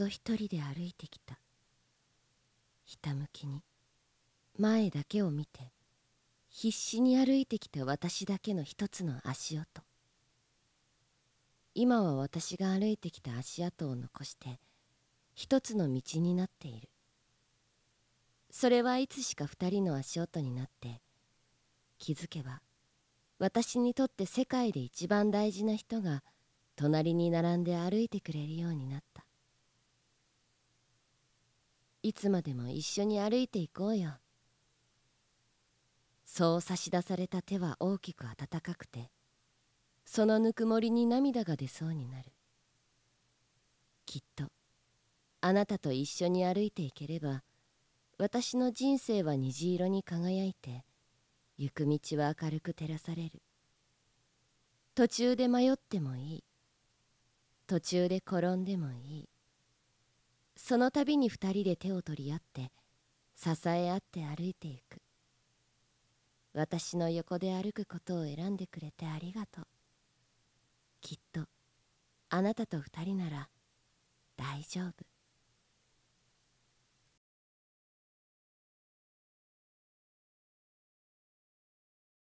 と一人で歩いてきたひたむきに前だけを見て必死に歩いてきた私だけの一つの足音今は私が歩いてきた足跡を残して一つの道になっているそれはいつしか二人の足音になって気づけば私にとって世界で一番大事な人が隣に並んで歩いてくれるようになったいつまでも一緒に歩いていこうよそう差し出された手は大きく温かくてそのぬくもりに涙が出そうになるきっとあなたと一緒に歩いていければ私の人生は虹色に輝いて行く道は明るく照らされる途中で迷ってもいい途中で転んでもいいその度に二人で手を取り合って支え合って歩いていく私の横で歩くことを選んでくれてありがとうきっとあなたと二人なら大丈夫